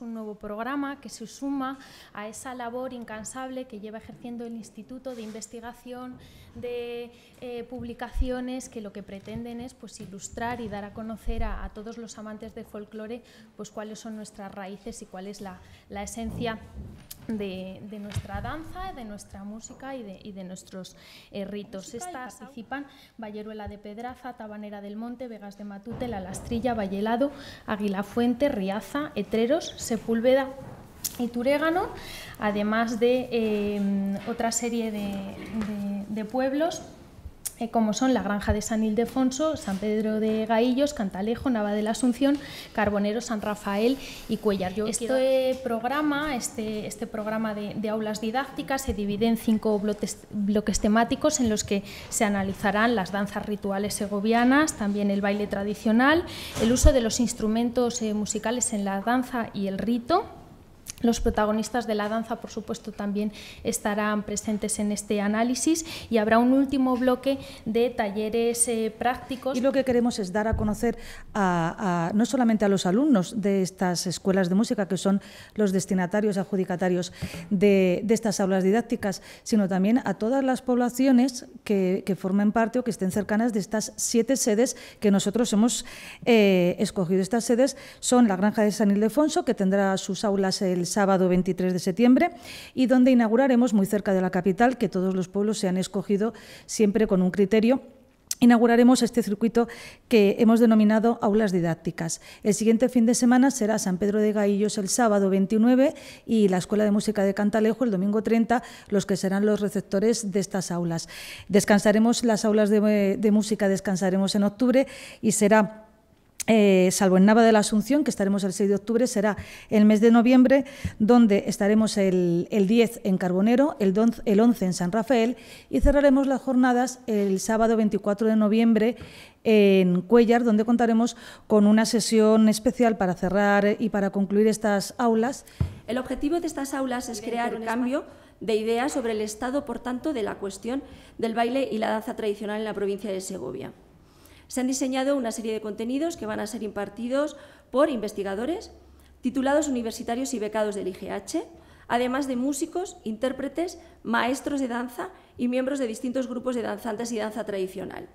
un nuevo programa que se suma a esa labor incansable que lleva ejerciendo el Instituto de Investigación de eh, Publicaciones, que lo que pretenden es pues, ilustrar y dar a conocer a, todos los amantes de folclore pues, cuáles son nuestras raíces y cuál es la esencia de, nuestra danza, de nuestra música y de, nuestros eh, ritos. Estas participan Valleruela de Pedraza, Tabanera del Monte, Vegas de Matute, La Lastrilla, Vallelado, Fuente, Riaza, Etreros, Sepúlveda y Turégano, además de eh, otra serie de pueblos eh, como son la Granja de San Ildefonso, San Pedro de Gaillos, Cantalejo, Nava de la Asunción, Carbonero, San Rafael y Cuellar. Este, este, este programa, este, programa de, aulas didácticas se divide en cinco bloques, temáticos en los que se analizarán las danzas rituales segovianas, también el baile tradicional, el uso de los instrumentos eh, musicales en la danza y el rito, los protagonistas de la danza, por supuesto, también estarán presentes en este análisis y habrá un último bloque de talleres eh, prácticos. Y lo que queremos es dar a conocer a, no solamente a los alumnos de estas escuelas de música, que son los destinatarios, adjudicatarios de, estas aulas didácticas, sino también a todas las poblaciones que, formen parte o que estén cercanas de estas siete sedes que nosotros hemos eh, escogido. Estas sedes son la Granja de San Ildefonso, que tendrá sus aulas el sábado 23 de septiembre y donde inauguraremos muy cerca de la capital, que todos los pueblos se han escogido siempre con un criterio inauguraremos este circuito que hemos denominado aulas didácticas. El siguiente fin de semana será San Pedro de Gaillos el sábado 29 y la Escuela de Música de Cantalejo el domingo 30, los que serán los receptores de estas aulas. Descansaremos las aulas de, de música, descansaremos en octubre y será eh, salvo en Nava de la Asunción, que estaremos el 6 de octubre, será el mes de noviembre, donde estaremos el, 10 en Carbonero, el, 11 en San Rafael y cerraremos las jornadas el sábado 24 de noviembre en Cuellar, donde contaremos con una sesión especial para cerrar y para concluir estas aulas. El objetivo de estas aulas es crear un cambio de ideas sobre el estado, por tanto, de la cuestión del baile y la danza tradicional en la provincia de Segovia. Se han diseñado una serie de contenidos que van a ser impartidos por investigadores, titulados universitarios y becados del IGH, además de músicos, intérpretes, maestros de danza y miembros de distintos grupos de danzantes y danza tradicional.